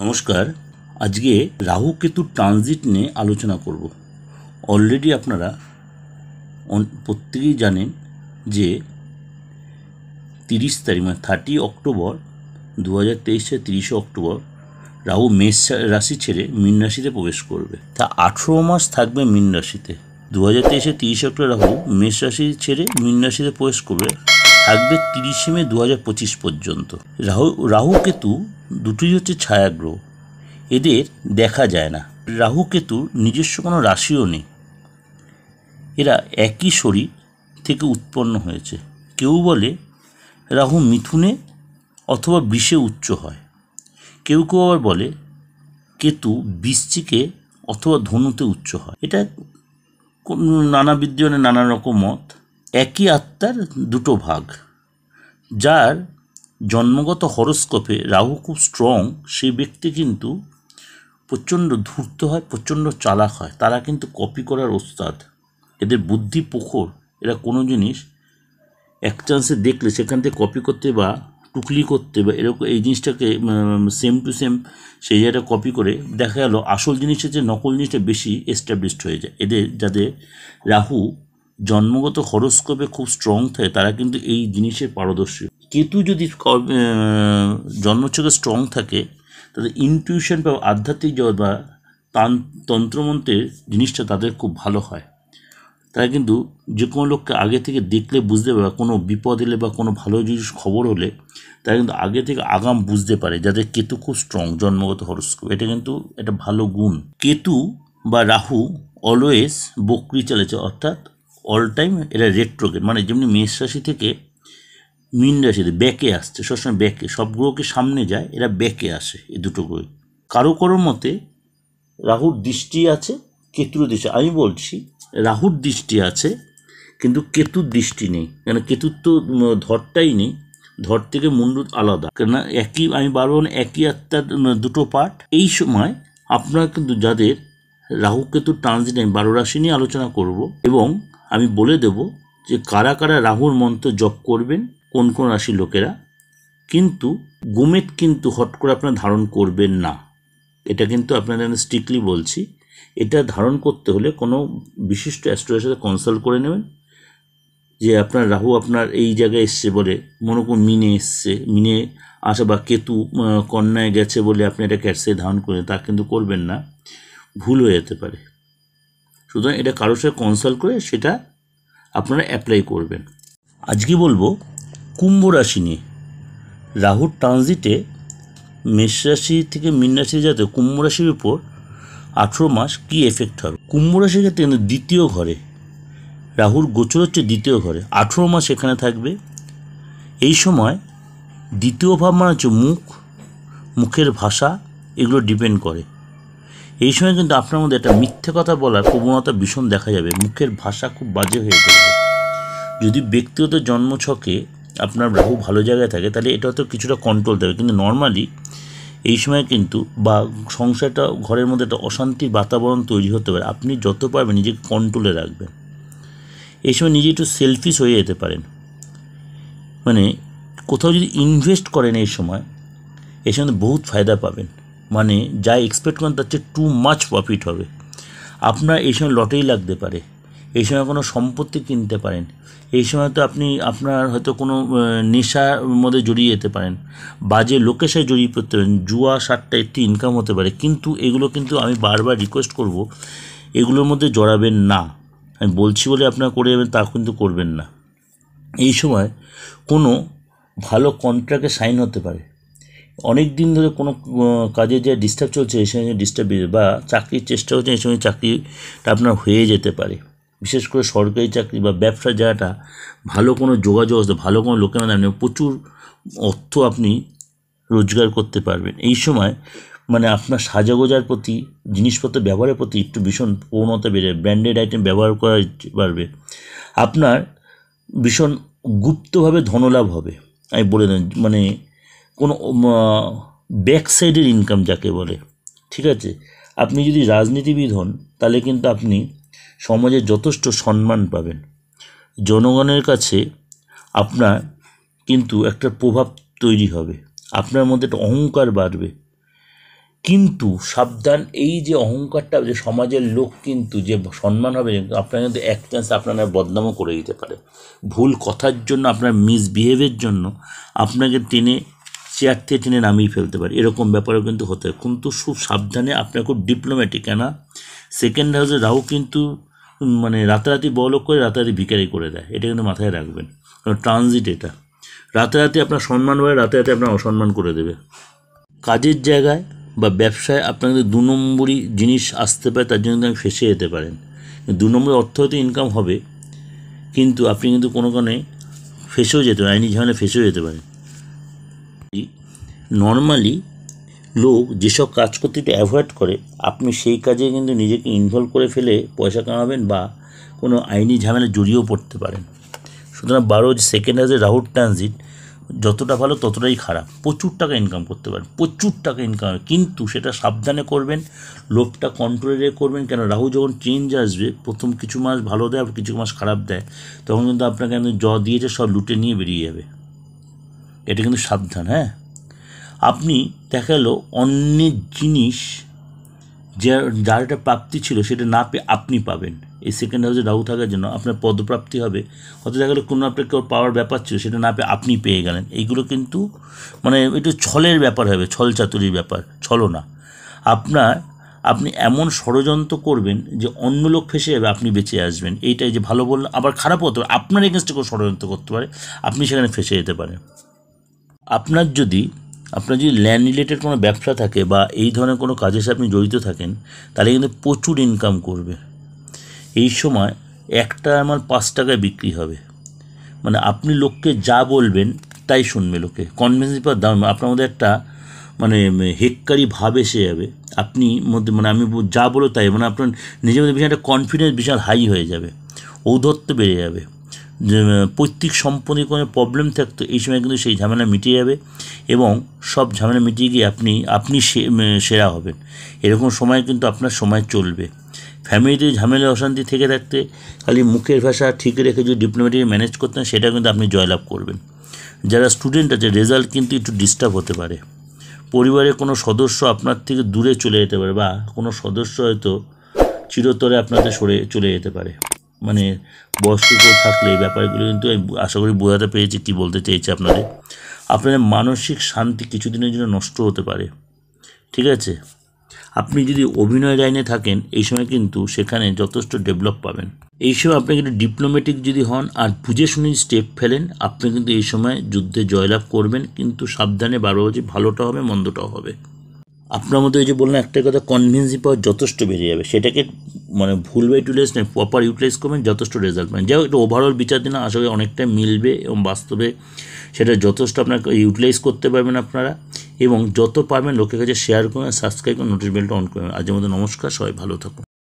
নমস্কার আজকে রাহু কেতু ট্রানজিট নিয়ে আলোচনা করব অলরেডি আপনারা প্রত্যেকেই জানেন যে তিরিশ তারিখ মানে থার্টি অক্টোবর দু হাজার তেইশে তিরিশে অক্টোবর রাহু মেষ রাশি ছেড়ে মীন রাশিতে প্রবেশ করবে তা আঠেরো মাস থাকবে মীন রাশিতে দু হাজার তেইশে তিরিশে অক্টোবর রাহু মেষ রাশি ছেড়ে মীন রাশিতে প্রবেশ করবে থাকবে তিরিশে মে দু পঁচিশ পর্যন্ত রাহু রাহু কেতু দুটোই হচ্ছে ছায়াগ্রহ এদের দেখা যায় না রাহু কেতুর নিজস্ব কোনো রাশিও নেই এরা একই শরীর থেকে উৎপন্ন হয়েছে কেউ বলে রাহু মিথুনে অথবা বিষে উচ্চ হয় কেউ কেউ আবার বলে কেতু বৃশ্চিকে অথবা ধনুতে উচ্চ হয় এটা নানাবিদ্যনে নানা রকম মত একই আত্মার দুটো ভাগ যার জন্মগত হরস্কোপে রাহু খুব স্ট্রং সেই ব্যক্তি কিন্তু প্রচণ্ড ধূর্ত হয় প্রচণ্ড চালাক হয় তারা কিন্তু কপি করার ওস্তাদ এদের বুদ্ধি পোখর এরা কোনো জিনিস এক চান্সে দেখলে সেখান থেকে কপি করতে বা টুকলি করতে বা এরকম এই জিনিসটাকে সেম টু সেম সেই জায়গাটা কপি করে দেখা গেল আসল জিনিসের যে নকল জিনিসটা বেশি এস্টাবলিশড হয়ে যায় এদের যাদের রাহু জন্মগত হরস্কোপে খুব স্ট্রং থাকে তারা কিন্তু এই জিনিসে পারদর্শী কেতু যদি জন্মচ্ছকে স্ট্রং থাকে তাদের ইনটিউশন বা আধ্যাত্মিক জগৎ বা তান তন্ত্রমন্ত্রের জিনিসটা তাদের খুব ভালো হয় তারা কিন্তু যে কোনো লোককে আগে থেকে দেখলে বুঝতে পারে কোনো বিপদ এলে বা কোনো ভালো জিনিস খবর হলে তারা কিন্তু আগে থেকে আগাম বুঝতে পারে যাদের কেতু খুব স্ট্রং জন্মগত হরস্কোপ এটা কিন্তু একটা ভালো গুণ কেতু বা রাহু অলওয়েজ বকরি চলেছে অর্থাৎ অল টাইম এরা রেট্রোগেট মানে যেমনি মেষ রাশি থেকে মিন রাশিতে ব্যাকে আসছে সবসময় ব্যাকে সব গ্রহকে সামনে যায় এরা ব্যাকে আসে এ দুটো গ্রহ কারো কারো মতে রাহুর দৃষ্টি আছে কেতুর দৃষ্টি আমি বলছি রাহুর দৃষ্টি আছে কিন্তু কেতুর দৃষ্টি নেই কেন কেতুর তো ধরটাই নেই ধর থেকে মুন্ডু আলাদা কেননা একই আমি বারবার একই আত্মার দুটো পার্ট এই সময় আপনারা কিন্তু যাদের রাহু কেতুর ট্রানজিট আমি বারো রাশি নিয়ে আলোচনা করব এবং আমি বলে দেব যে কারা কারা রাহুর মন্ত্র জপ করবেন কোন কোন রাশি লোকেরা কিন্তু গুমেট কিন্তু হট করে আপনার ধারণ করবেন না এটা কিন্তু আপনাদের আমি স্ট্রিক্টলি বলছি এটা ধারণ করতে হলে কোনো বিশিষ্ট অ্যাস্ট্রোলজার সাথে কনসাল্ট করে নেবেন যে আপনার রাহু আপনার এই জায়গায় এসছে বলে মনে করুন মিনে এসছে মিনে আসা বা কেতু কন্যায় গেছে বলে আপনি এটা ক্যাটসে ধারণ করেন তা কিন্তু করবেন না ভুল হয়ে যেতে পারে সুতরাং এটা কারোর সাথে কনসাল্ট করে সেটা আপনারা অ্যাপ্লাই করবেন আজকে বলবো কুম্ভ রাশি নিয়ে রাহুর ট্রানজিটে মেষ রাশি থেকে মীন রাশি যাতে কুম্ভ রাশির উপর আঠেরো মাস কি এফেক্ট হবে কুম্ভ রাশির ক্ষেত্রে কিন্তু দ্বিতীয় ঘরে রাহুর গোচর হচ্ছে দ্বিতীয় ঘরে আঠেরো মাস এখানে থাকবে এই সময় দ্বিতীয় ভাব মানে হচ্ছে মুখ মুখের ভাষা এগুলো ডিপেন্ড করে এই সময় কিন্তু আপনার মধ্যে একটা মিথ্যে কথা বলার প্রবণতা ভীষণ দেখা যাবে মুখের ভাষা খুব বাজে হয়ে যাবে যদি ব্যক্তিগত জন্মছকে আপনার রাহু ভালো জায়গায় থাকে তাহলে এটা তো কিছুটা কন্ট্রোল দেবে কিন্তু নর্মালি এই সময় কিন্তু বা সংসারটা ঘরের মধ্যে একটা অশান্তির বাতাবরণ তৈরি হতে পারে আপনি যত পারবেন নিজেকে কন্ট্রোলে রাখবেন এই সময় নিজে একটু সেলফিশ হয়ে যেতে পারেন মানে কোথাও যদি ইনভেস্ট করেন এই সময় এই সময় বহুত ফায়দা পাবেন মানে যা এক্সপেক্ট করেন তার চেয়ে টু মাচ প্রফিট হবে আপনার এই সময় লটেই লাগতে পারে এই সময় কোনো সম্পত্তি কিনতে পারেন এই সময় তো আপনি আপনার হয়তো কোনো নেশার মধ্যে জড়িয়ে যেতে পারেন বাজে লোকের সাথে জড়িয়ে পড়তে পারেন জুয়া সাতটা একটি ইনকাম হতে পারে কিন্তু এগুলো কিন্তু আমি বারবার রিকোয়েস্ট করব এগুলোর মধ্যে জড়াবেন না আমি বলছি বলে আপনারা করে যাবেন তা কিন্তু করবেন না এই সময় কোনো ভালো কন্ট্রাক্টে সাইন হতে পারে অনেক দিন ধরে কোনো কাজে যে ডিস্টার্ব চলছে এই সময় ডিস্টার্ব বা চাকরির চেষ্টা হচ্ছে এই সময় চাকরিটা আপনার হয়ে যেতে পারে বিশেষ করে সরকারি চাকরি বা ব্যবসা যাটা ভালো কোনো যোগাযোগ আছে ভালো কোনো লোকের মানে প্রচুর অর্থ আপনি রোজগার করতে পারবেন এই সময় মানে আপনার সাজাগোজার প্রতি জিনিসপত্র ব্যবহারের প্রতি একটু ভীষণ প্রবণতা বেড়ে ব্র্যান্ডেড আইটেম ব্যবহার করা পারবে আপনার ভীষণ গুপ্তভাবে ধনলাভ হবে আমি বলে দেন মানে কোনো ব্যাক সাইডের ইনকাম যাকে বলে ঠিক আছে আপনি যদি রাজনীতিবিদ হন তাহলে কিন্তু আপনি সমাজে যথেষ্ট সম্মান পাবেন জনগণের কাছে আপনার কিন্তু একটা প্রভাব তৈরি হবে আপনার মধ্যে একটা অহংকার বাড়বে কিন্তু সাবধান এই যে অহংকারটা যে সমাজের লোক কিন্তু যে সম্মান হবে আপনার কিন্তু এক চান্স আপনার বদনামও করে দিতে পারে ভুল কথার জন্য আপনার মিসবিহেভের জন্য আপনাকে টেনে চেয়ার থেকে টেনে নামিয়ে ফেলতে পারে এরকম ব্যাপারও কিন্তু হতে পারে কিন্তু খুব সাবধানে আপনার খুব ডিপ্লোম্যাটিক কেনা সেকেন্ড হাউসে রাহু কিন্তু মানে রাতারাতি বলক করে রাতারাতি ভিকারি করে দেয় এটা কিন্তু মাথায় রাখবেন কারণ ট্রানজিট এটা রাতারাতি আপনার সম্মান বাড়ে রাতারাতি আপনার অসম্মান করে দেবে কাজের জায়গায় বা ব্যবসায় আপনার কিন্তু দু নম্বরই জিনিস আসতে পারে তার জন্য কিন্তু আপনি ফেসে যেতে পারেন দু নম্বরে হয়তো ইনকাম হবে কিন্তু আপনি কিন্তু কোনো কারণে ফেসেও যেতে পারেন আইনি ঝামেলা ফেসেও যেতে পারেন নর্মালি লোক যেসব কাজ করতে একটু অ্যাভয়েড করে আপনি সেই কাজে কিন্তু নিজেকে ইনভলভ করে ফেলে পয়সা কামাবেন বা কোনো আইনি ঝামেলা জড়িয়েও পড়তে পারেন সুতরাং বারো সেকেন্ড হাজে রাহুল ট্রানজিট যতটা ভালো ততটাই খারাপ প্রচুর টাকা ইনকাম করতে পারেন প্রচুর টাকা ইনকাম কিন্তু সেটা সাবধানে করবেন লোভটা কন্ট্রোলে করবেন কেন রাহু যখন চেঞ্জ আসবে প্রথম কিছু মাস ভালো দেয় আর কিছু মাস খারাপ দেয় তখন কিন্তু আপনাকে জ দিয়েছে সব লুটে নিয়ে বেরিয়ে যাবে এটা কিন্তু সাবধান হ্যাঁ আপনি দেখা অন্যের জিনিস যার যার একটা প্রাপ্তি ছিল সেটা না পেয়ে আপনি পাবেন এই সেকেন্ড হাউসে রাহু থাকার জন্য আপনার পদপ্রাপ্তি হবে হয়তো দেখা গেলো কোনো আপনার কেউ পাওয়ার ব্যাপার ছিল সেটা না পেয়ে আপনি পেয়ে গেলেন এইগুলো কিন্তু মানে একটু ছলের ব্যাপার হবে ছল চাতুরির ব্যাপার ছলো না আপনার আপনি এমন ষড়যন্ত্র করবেন যে অন্য লোক ফেসে যাবে আপনি বেঁচে আসবেন এইটাই যে ভালো বললেন আবার খারাপ হতে পারে আপনার এগেনস্টে কেউ ষড়যন্ত্র করতে পারে আপনি সেখানে ফেসে যেতে পারেন আপনার যদি আপনার যদি ল্যান্ড রিলেটেড কোনো ব্যবসা থাকে বা এই ধরনের কোনো কাজের সাথে আপনি জড়িত থাকেন তাহলে কিন্তু প্রচুর ইনকাম করবে এই সময় একটা আমার পাঁচ টাকায় বিক্রি হবে মানে আপনি লোককে যা বলবেন তাই শুনবে লোকে কনভেন্স পেপার দাম আপনার মধ্যে একটা মানে, মানে হেক্কারি ভাব এসে যাবে আপনি মধ্যে মানে আমি যা বলো তাই মানে আপনার নিজের মধ্যে বিশাল একটা কনফিডেন্স বিশাল হাই হয়ে যাবে ঔদত্ত বেড়ে যাবে পৈতৃক সম্পত্তি কোনো প্রবলেম থাকতো এই সময় কিন্তু সেই ঝামেলা মিটিয়ে যাবে এবং সব ঝামেলা মিটিয়ে গিয়ে আপনি আপনি সেরা হবেন এরকম সময় কিন্তু আপনার সময় চলবে ফ্যামিলিতে ঝামেলা অশান্তি থেকে থাকতে খালি মুখের ভাষা ঠিক রেখে যদি ডিপ্লোমেটিক ম্যানেজ করতেন সেটা কিন্তু আপনি জয়লাভ করবেন যারা স্টুডেন্ট আছে রেজাল্ট কিন্তু একটু ডিস্টার্ব হতে পারে পরিবারের কোনো সদস্য আপনার থেকে দূরে চলে যেতে পারে বা কোনো সদস্য হয়তো চিরতরে আপনাদের সরে চলে যেতে পারে মানে বয়স্ক কেউ থাকলে এই ব্যাপারগুলো কিন্তু আশা করি বোঝাতে পেরেছি কী বলতে চেয়েছি আপনাদের আপনাদের মানসিক শান্তি কিছুদিনের জন্য নষ্ট হতে পারে ঠিক আছে আপনি যদি অভিনয় লাইনে থাকেন এই সময় কিন্তু সেখানে যথেষ্ট ডেভেলপ পাবেন এই সময় আপনি কিন্তু ডিপ্লোম্যাটিক যদি হন আর বুঝে শুনে স্টেপ ফেলেন আপনি কিন্তু এই সময় যুদ্ধে জয়লাভ করবেন কিন্তু সাবধানে বারো বাজে ভালোটা হবে মন্দটাও হবে আপনার মধ্যে ওই যে বললেন একটা কথা কনভিন্সি পাওয়ার যথেষ্ট বেড়ে যাবে সেটাকে মানে ভুল ওয়ে ইউটিলাইজ নেই প্রপার ইউটিলাইজ করবেন যথেষ্ট রেজাল্ট পাবেন যাই হোক ওভারঅল বিচার দিন আশা করি অনেকটাই মিলবে এবং বাস্তবে সেটা যথেষ্ট আপনার ইউটিলাইজ করতে পারবেন আপনারা এবং যত পারবেন লোকের কাছে শেয়ার করবেন সাবস্ক্রাইব করুন বেলটা অন করবেন আজের মধ্যে নমস্কার সবাই ভালো থাকুন